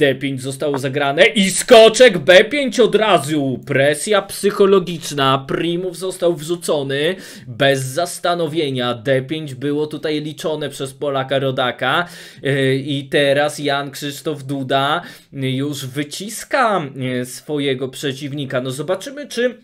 D5 zostało zagrane i skoczek B5 od razu. Presja psychologiczna. Primów został wrzucony bez zastanowienia. D5 było tutaj liczone przez Polaka Rodaka e, i teraz Jan Krzysztof Duda już wyciska e, swojego przeciwnika. No zobaczymy, czy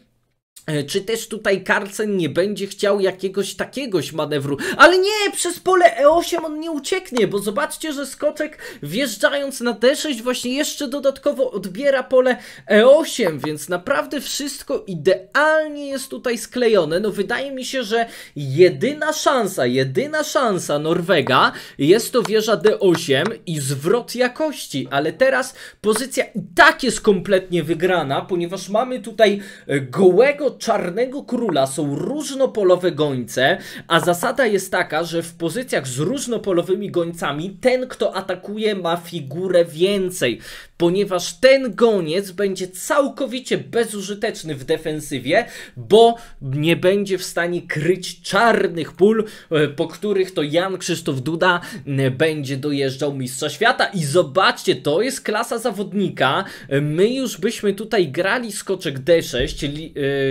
E, czy też tutaj Karcen nie będzie chciał jakiegoś takiego manewru? Ale nie, przez pole E8 on nie ucieknie, bo zobaczcie, że Skoczek wjeżdżając na D6 właśnie jeszcze dodatkowo odbiera pole E8, więc naprawdę wszystko idealnie jest tutaj sklejone. No wydaje mi się, że jedyna szansa, jedyna szansa Norwega jest to wieża D8 i zwrot jakości, ale teraz pozycja i tak jest kompletnie wygrana, ponieważ mamy tutaj gołego czarnego króla są różnopolowe gońce, a zasada jest taka, że w pozycjach z różnopolowymi gońcami ten, kto atakuje, ma figurę więcej ponieważ ten goniec będzie całkowicie bezużyteczny w defensywie, bo nie będzie w stanie kryć czarnych pól, e, po których to Jan Krzysztof Duda e, będzie dojeżdżał Mistrza Świata. I zobaczcie, to jest klasa zawodnika. E, my już byśmy tutaj grali skoczek D6,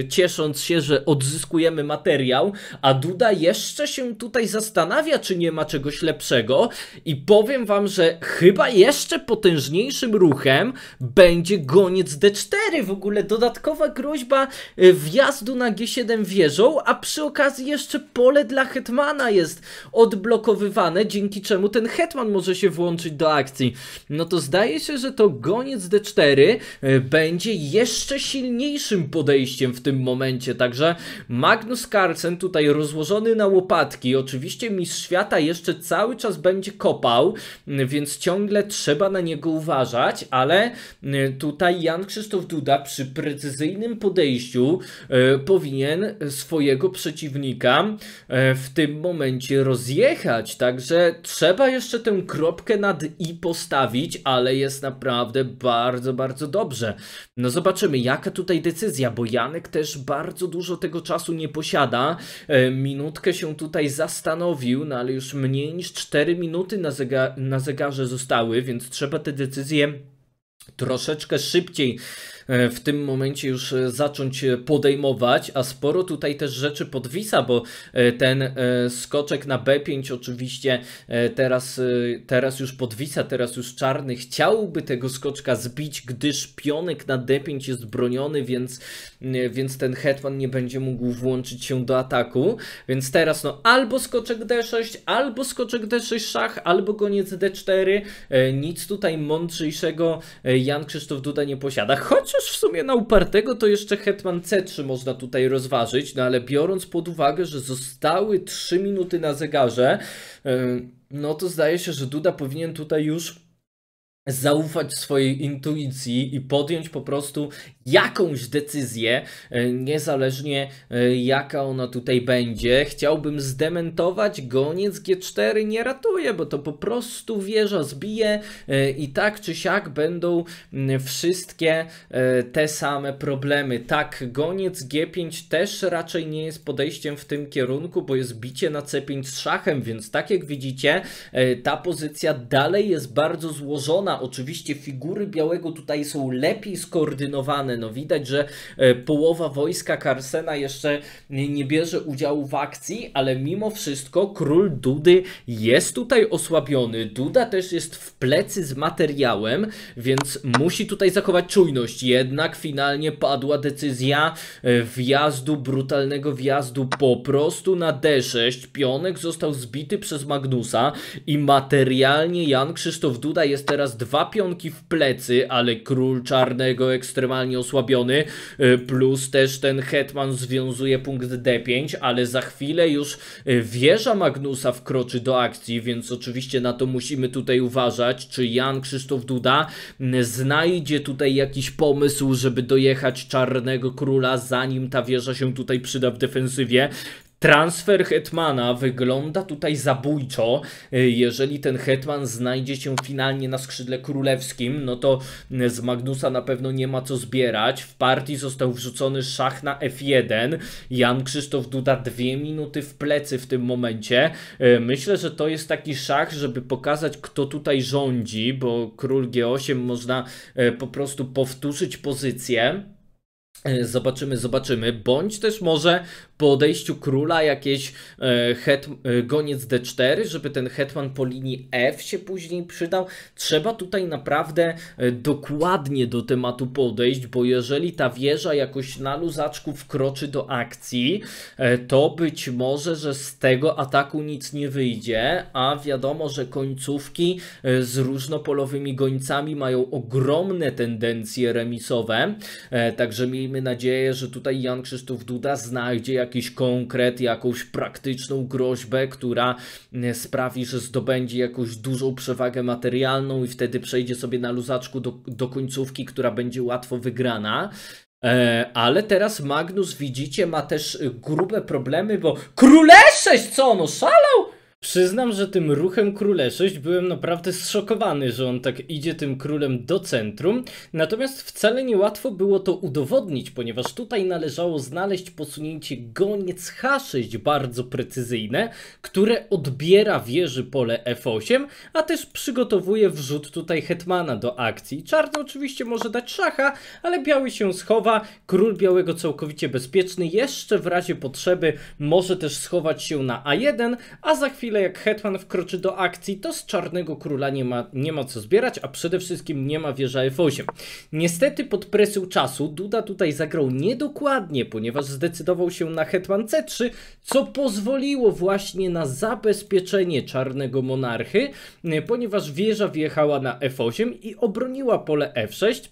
ciesząc się, że odzyskujemy materiał, a Duda jeszcze się tutaj zastanawia, czy nie ma czegoś lepszego. I powiem Wam, że chyba jeszcze potężniejszym ruchem będzie goniec D4. W ogóle dodatkowa groźba e, wjazdu na G7 wieżą, a przy okazji jeszcze pole dla hetmana jest odblokowywane, dzięki czemu ten hetman może się włączyć do akcji. No to zdaje się, że to goniec D4 e, będzie jeszcze silniejszym podejściem w tym momencie, także Magnus Carlsen tutaj rozłożony na łopatki, oczywiście mistrz świata jeszcze cały czas będzie kopał, więc ciągle trzeba na niego uważać, ale y, tutaj Jan Krzysztof Duda przy precyzyjnym podejściu y, powinien swojego przeciwnika y, w tym momencie rozjechać. Także trzeba jeszcze tę kropkę nad i postawić, ale jest naprawdę bardzo, bardzo dobrze. No zobaczymy, jaka tutaj decyzja, bo Janek też bardzo dużo tego czasu nie posiada. Minutkę się tutaj zastanowił, no ale już mniej niż 4 minuty na, na zegarze zostały, więc trzeba te decyzje troszeczkę szybciej E, w tym momencie już e, zacząć e, podejmować, a sporo tutaj też rzeczy podwisa, bo ten skoczek na B5 oczywiście teraz, teraz już podwisa, teraz już czarny chciałby tego skoczka zbić, gdyż pionek na D5 jest broniony, więc, więc ten hetman nie będzie mógł włączyć się do ataku, więc teraz no albo skoczek D6, albo skoczek D6 szach, albo koniec D4, nic tutaj mądrzejszego Jan Krzysztof Duda nie posiada, choć Chociaż w sumie na upartego to jeszcze Hetman C3 można tutaj rozważyć, no ale biorąc pod uwagę, że zostały 3 minuty na zegarze, no to zdaje się, że Duda powinien tutaj już zaufać swojej intuicji i podjąć po prostu jakąś decyzję, e, niezależnie e, jaka ona tutaj będzie. Chciałbym zdementować, goniec G4 nie ratuje, bo to po prostu wieża zbije e, i tak czy siak będą wszystkie te same problemy. Tak, goniec G5 też raczej nie jest podejściem w tym kierunku, bo jest bicie na C5 z szachem, więc tak jak widzicie, ta pozycja dalej jest bardzo złożona, Oczywiście figury Białego tutaj są lepiej skoordynowane. No widać, że e, połowa wojska Carsena jeszcze nie bierze udziału w akcji, ale mimo wszystko król Dudy jest tutaj osłabiony. Duda też jest w plecy z materiałem, więc musi tutaj zachować czujność. Jednak finalnie padła decyzja e, wjazdu, brutalnego wjazdu po prostu na D6. Pionek został zbity przez Magnusa i materialnie Jan Krzysztof Duda jest teraz dwa pionki w plecy, ale król czarnego ekstremalnie osłabiony, y, plus też ten hetman związuje punkt D5, ale za chwilę już y, wieża Magnusa wkroczy do akcji, więc oczywiście na to musimy tutaj uważać, czy Jan Krzysztof Duda y, znajdzie tutaj jakiś pomysł, żeby dojechać czarnego króla, zanim ta wieża się tutaj przyda w defensywie. Transfer Hetmana wygląda tutaj zabójczo. Y, jeżeli ten Hetman znajdzie się finalnie na skrzydle królewskim, no to y, z Magnusa na pewno nie ma co zbierać. W partii został wrzucony szach na F1. Jan Krzysztof Duda dwie minuty w plecy w tym momencie. Y, myślę, że to jest taki szach, żeby pokazać kto tutaj rządzi, bo król G8 można po prostu powtórzyć pozycję. Zobaczymy, zobaczymy. Bądź też może po odejściu króla jakieś e, het, e, goniec D4, żeby ten hetman po linii F się później przydał. Trzeba tutaj naprawdę e, dokładnie do tematu podejść, bo jeżeli ta wieża jakoś na luzaczku wkroczy do akcji, e, to być może, że z tego ataku nic nie wyjdzie, a wiadomo, że końcówki e, z różnopolowymi gońcami mają ogromne tendencje remisowe, także miejmy nadzieję, że tutaj Jan Krzysztof Duda znajdzie jakiś konkret, jakąś praktyczną groźbę, która e, sprawi, że zdobędzie jakąś dużą przewagę materialną i wtedy przejdzie sobie na luzaczku do, do końcówki, która będzie łatwo wygrana. E, ale teraz Magnus, widzicie, ma też e, grube problemy, bo króle 6, co ono szalał? Przyznam, że tym ruchem króleszość byłem naprawdę zszokowany, że on tak idzie tym królem do centrum, natomiast wcale niełatwo było to udowodnić, ponieważ tutaj należało znaleźć posunięcie goniec H6 bardzo precyzyjne, które odbiera wieży pole F8, a też przygotowuje wrzut tutaj hetmana do akcji. Czarny oczywiście może dać szacha, ale biały się schowa, król białego całkowicie bezpieczny, jeszcze w razie potrzeby może też schować się na A1, a za chwilę chwilę jak Hetman wkroczy do akcji, to z Czarnego Króla nie ma, nie ma co zbierać, a przede wszystkim nie ma wieża F8. Niestety pod presją czasu Duda tutaj zagrał niedokładnie, ponieważ zdecydował się na Hetman C3, co pozwoliło właśnie na zabezpieczenie Czarnego Monarchy, ponieważ wieża wjechała na F8 i obroniła pole F6,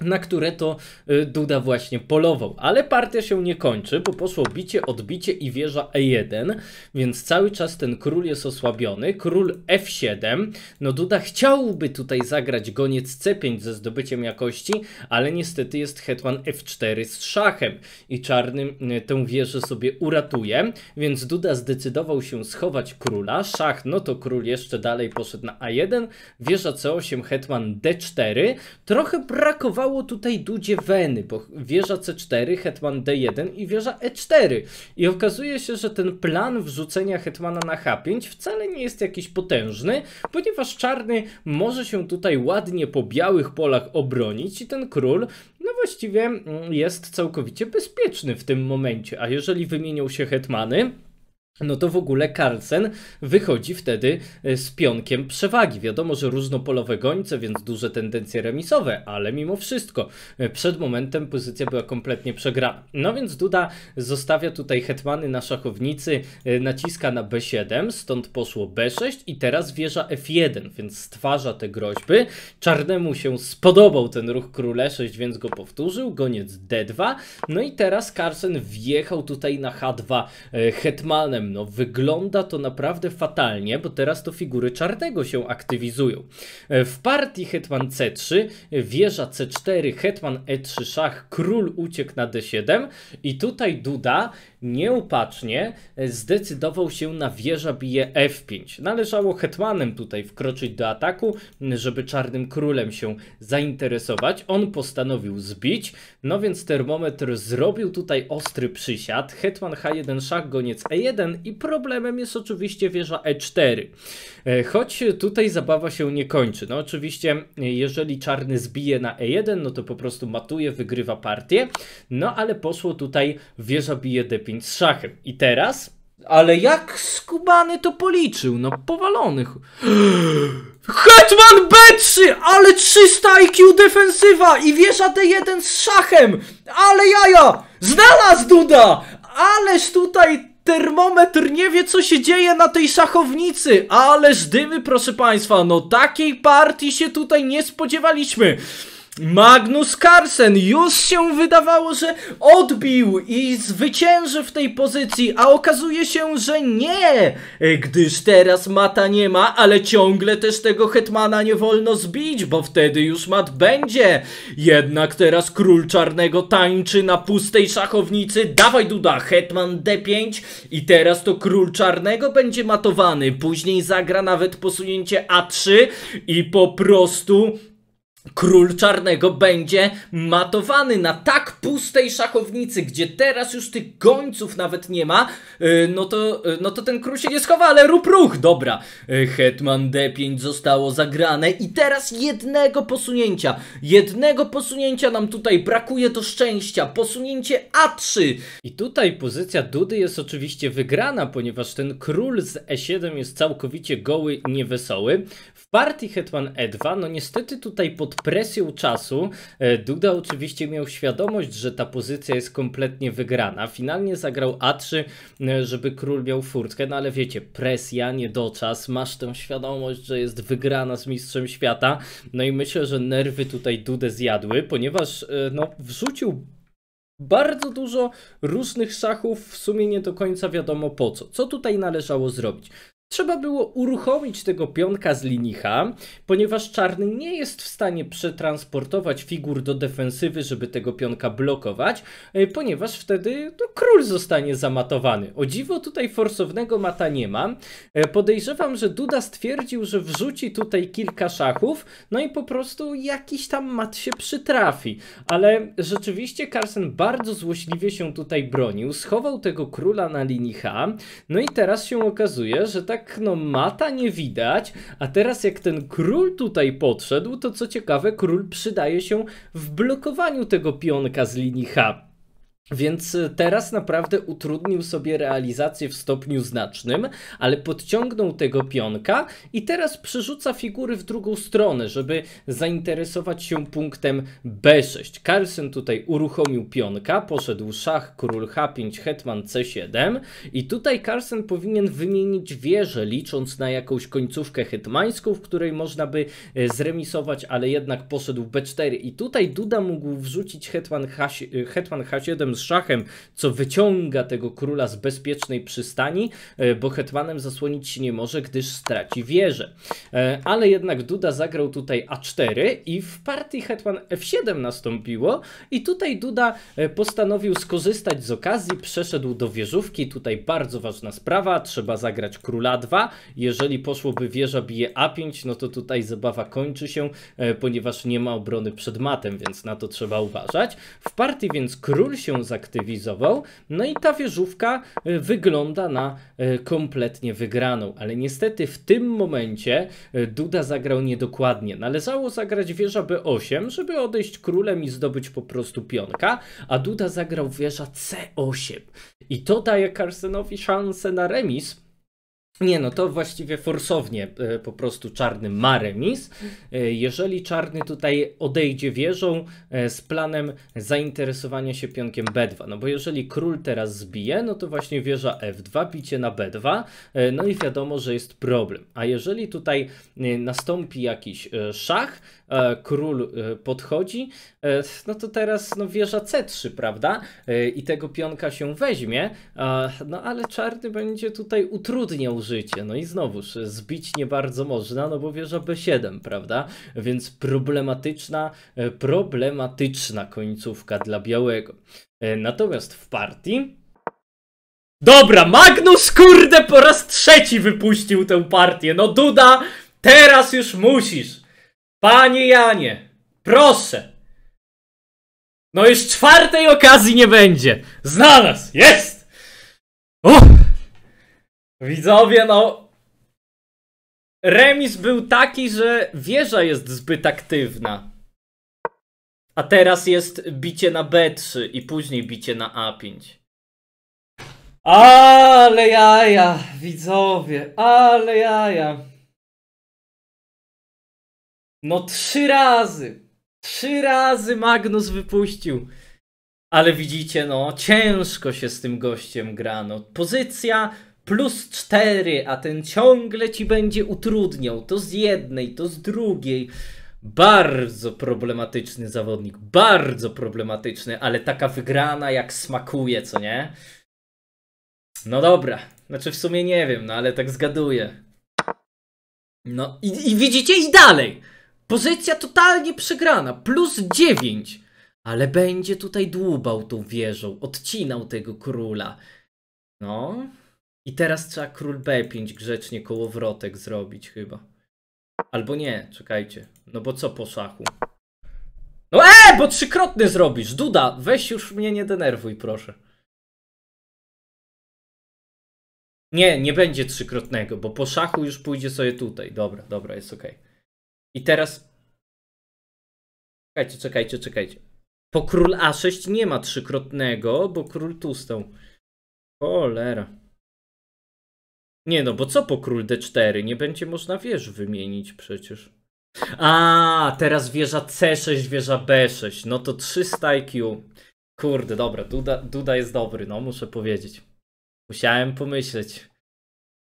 na które to y, Duda właśnie polował. Ale partia się nie kończy, bo poszło bicie, odbicie i wieża E1, więc cały czas ten król jest osłabiony. Król F7, no Duda chciałby tutaj zagrać goniec C5 ze zdobyciem jakości, ale niestety jest hetman F4 z szachem i czarny y, tę wieżę sobie uratuje, więc Duda zdecydował się schować króla. Szach, no to król jeszcze dalej poszedł na A1, wieża C8, hetman D4. Trochę brakowało brakowało tutaj dudzie weny, bo wieża C4, hetman D1 i wieża E4. I okazuje się, że ten plan wrzucenia hetmana na H5 wcale nie jest jakiś potężny, ponieważ czarny może się tutaj ładnie po białych polach obronić i ten król no właściwie mm, jest całkowicie bezpieczny w tym momencie. A jeżeli wymienią się hetmany, no to w ogóle Carlsen wychodzi wtedy e, z pionkiem przewagi. Wiadomo, że różnopolowe gońce, więc duże tendencje remisowe, ale mimo wszystko e, przed momentem pozycja była kompletnie przegrana. No więc Duda zostawia tutaj hetmany na szachownicy, e, naciska na B7, stąd poszło B6 i teraz wieża F1, więc stwarza te groźby. Czarnemu się spodobał ten ruch króla 6, więc go powtórzył, goniec D2. No i teraz Carlsen wjechał tutaj na H2 hetmanem no, wygląda to naprawdę fatalnie, bo teraz to figury czarnego się aktywizują. E, w partii Hetman C3, e, wieża C4, Hetman E3 szach, król uciekł na D7 i tutaj Duda nieupacznie zdecydował się na wieża bije F5. Należało hetmanem tutaj wkroczyć do ataku, żeby czarnym królem się zainteresować. On postanowił zbić, no więc termometr zrobił tutaj ostry przysiad. Hetman H1, szach, goniec E1 i problemem jest oczywiście wieża E4. E, choć tutaj zabawa się nie kończy. No oczywiście e, jeżeli czarny zbije na E1, no to po prostu matuje, wygrywa partię. No ale poszło tutaj wieża bije D5 5 z szachem. I teraz? Ale jak skubany to policzył? No powalony. Hetman B3! Ale 300 IQ defensywa i wiesza T1 z szachem! Ale jaja! Znalazł Duda! Ależ tutaj termometr nie wie co się dzieje na tej szachownicy, ależ dymy proszę państwa, no takiej partii się tutaj nie spodziewaliśmy. Magnus Carlsen już się wydawało, że odbił i zwycięży w tej pozycji, a okazuje się, że nie, gdyż teraz Mata nie ma, ale ciągle też tego Hetmana nie wolno zbić, bo wtedy już Mat będzie. Jednak teraz Król Czarnego tańczy na pustej szachownicy, dawaj Duda, Hetman D5 i teraz to Król Czarnego będzie matowany, później zagra nawet posunięcie A3 i po prostu Król Czarnego będzie matowany na tak pustej szachownicy, gdzie teraz już tych gońców nawet nie ma, e, no to, e, no to ten król się nie schowa, ale rup ruch, dobra. E, Hetman D5 zostało zagrane i teraz jednego posunięcia, jednego posunięcia nam tutaj brakuje do szczęścia, posunięcie A3. I tutaj pozycja Dudy jest oczywiście wygrana, ponieważ ten król z E7 jest całkowicie goły i niewesoły partii Hetman E2, no niestety tutaj pod presją czasu e, Duda oczywiście miał świadomość, że ta pozycja jest kompletnie wygrana. Finalnie zagrał A3, e, żeby król miał furtkę, no ale wiecie, presja, nie czasu. masz tę świadomość, że jest wygrana z Mistrzem Świata, no i myślę, że nerwy tutaj Dudę zjadły, ponieważ e, no, wrzucił bardzo dużo różnych szachów, w sumie nie do końca wiadomo po co. Co tutaj należało zrobić? Trzeba było uruchomić tego pionka z linicha, ponieważ czarny nie jest w stanie przetransportować figur do defensywy, żeby tego pionka blokować, e, ponieważ wtedy no, król zostanie zamatowany. O dziwo tutaj forsownego mata nie ma. E, podejrzewam, że Duda stwierdził, że wrzuci tutaj kilka szachów, no i po prostu jakiś tam mat się przytrafi. Ale rzeczywiście Carson bardzo złośliwie się tutaj bronił, schował tego króla na linicha, no i teraz się okazuje, że tak tak no mata nie widać, a teraz jak ten król tutaj podszedł, to co ciekawe król przydaje się w blokowaniu tego pionka z linii H. Więc y, teraz naprawdę utrudnił sobie realizację w stopniu znacznym, ale podciągnął tego pionka i teraz przerzuca figury w drugą stronę, żeby zainteresować się punktem B6. Carlsen tutaj uruchomił pionka, poszedł szach, król H5, hetman C7 i tutaj Carlsen powinien wymienić wieżę, licząc na jakąś końcówkę hetmańską, w której można by e, zremisować, ale jednak poszedł B4 i tutaj Duda mógł wrzucić hetman, H, e, hetman H7 z szachem, co wyciąga tego króla z bezpiecznej przystani, e, bo hetmanem zasłonić się nie może, gdyż straci wieżę. E, ale jednak Duda zagrał tutaj A4 i w partii hetman F7 nastąpiło i tutaj Duda e, postanowił skorzystać z okazji, przeszedł do wieżówki, tutaj bardzo ważna sprawa, trzeba zagrać króla 2, jeżeli poszłoby wieża bije A5, no to tutaj zabawa kończy się, ponieważ nie ma obrony przed matem, więc na to trzeba uważać. W partii więc król się zaktywizował. No i ta wieżówka y, wygląda na y, kompletnie wygraną, ale niestety w tym momencie y, Duda zagrał niedokładnie. Należało zagrać wieża B8, żeby odejść królem i zdobyć po prostu pionka, a Duda zagrał wieża C8. I to daje Carsenowi szansę na remis, nie, no to właściwie forsownie e, po prostu czarny ma remis. E, jeżeli czarny tutaj odejdzie wieżą e, z planem zainteresowania się pionkiem B2, no bo jeżeli król teraz zbije, no to właśnie wieża F2, bicie na B2, no i wiadomo, że jest problem. A jeżeli tutaj nastąpi jakiś szach, król podchodzi, no to teraz no wieża C3, prawda? I tego pionka się weźmie, no ale czarny będzie tutaj utrudniał, życie. No i znowuż, zbić nie bardzo można, no bo wieża B7, prawda? Więc problematyczna, e, problematyczna końcówka dla białego. E, natomiast w partii Dobra, Magnus kurde po raz trzeci wypuścił tę partię. No Duda, teraz już musisz. Panie Janie, proszę. No już czwartej okazji nie będzie. Znalazł, jest! Uff! Widzowie, no. Remis był taki, że wieża jest zbyt aktywna. A teraz jest bicie na B3 i później bicie na A5. Ale jaja, widzowie, ale jaja. No trzy razy. Trzy razy Magnus wypuścił. Ale widzicie, no ciężko się z tym gościem grano. Pozycja plus 4, a ten ciągle ci będzie utrudniał to z jednej, to z drugiej. Bardzo problematyczny zawodnik, bardzo problematyczny, ale taka wygrana jak smakuje, co nie? No dobra, znaczy w sumie nie wiem, no ale tak zgaduję. No i, i widzicie i dalej. Pozycja totalnie przegrana, plus 9. Ale będzie tutaj dłubał tą wieżą, odcinał tego króla. No, i teraz trzeba król B5 grzecznie koło wrotek zrobić chyba. Albo nie, czekajcie. No bo co po szachu? No e, bo trzykrotny zrobisz, Duda, weź już mnie nie denerwuj, proszę. Nie, nie będzie trzykrotnego, bo po szachu już pójdzie sobie tutaj. Dobra, dobra, jest ok. I teraz... Czekajcie, czekajcie, czekajcie. Po król A6 nie ma trzykrotnego, bo król tu stał. Cholera. Nie no, bo co po król D4? Nie będzie można wież wymienić przecież. A, teraz wieża C6, wieża B6. No to 300 IQ. Kurde, dobra, Duda, Duda jest dobry, no muszę powiedzieć. Musiałem pomyśleć,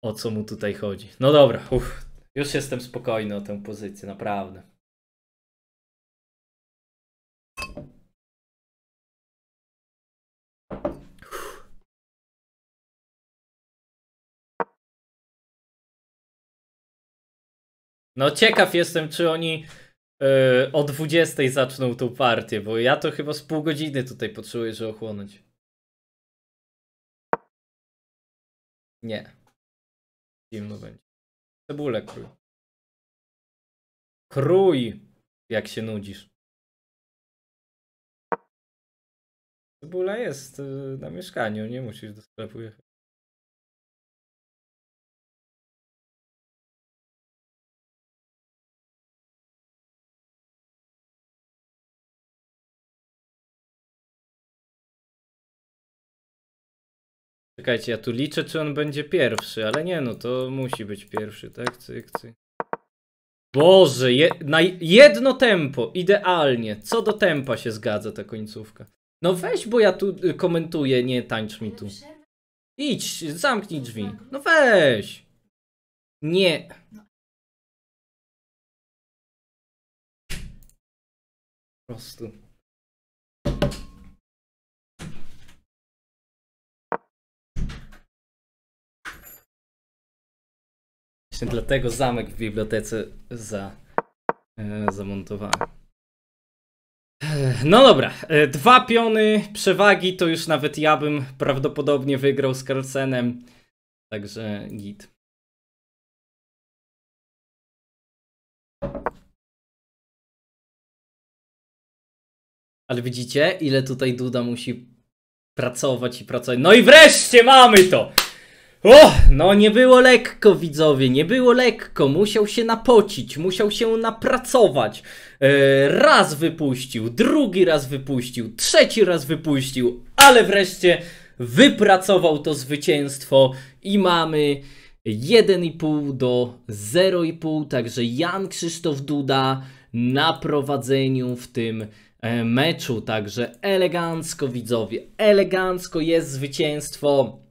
o co mu tutaj chodzi. No dobra, uff, już jestem spokojny o tę pozycję, naprawdę. No ciekaw jestem, czy oni yy, o 20 zaczną tą partię, bo ja to chyba z pół godziny tutaj potrzebuję, żeby ochłonąć. Nie. Zimno będzie. Cebulę krój. Krój, jak się nudzisz. Cebula jest e, na mieszkaniu, nie musisz do sklepu jechać. Czekajcie, ja tu liczę, czy on będzie pierwszy, ale nie no, to musi być pierwszy, tak? Cyk, cyk. Boże, je, na jedno tempo, idealnie. Co do tempa się zgadza ta końcówka. No weź, bo ja tu y, komentuję, nie tańcz mi tu. Idź, zamknij drzwi. No weź. Nie. Po prostu. Właśnie dlatego zamek w bibliotece za, e, zamontowałem. E, no dobra, e, dwa piony przewagi, to już nawet ja bym prawdopodobnie wygrał z Carlsenem. Także git. Ale widzicie, ile tutaj Duda musi pracować i pracować. No i wreszcie mamy to! O, no nie było lekko, widzowie, nie było lekko. Musiał się napocić, musiał się napracować. E, raz wypuścił, drugi raz wypuścił, trzeci raz wypuścił, ale wreszcie wypracował to zwycięstwo i mamy 1,5 do 0,5. Także Jan Krzysztof Duda na prowadzeniu w tym e, meczu. Także elegancko, widzowie, elegancko jest zwycięstwo.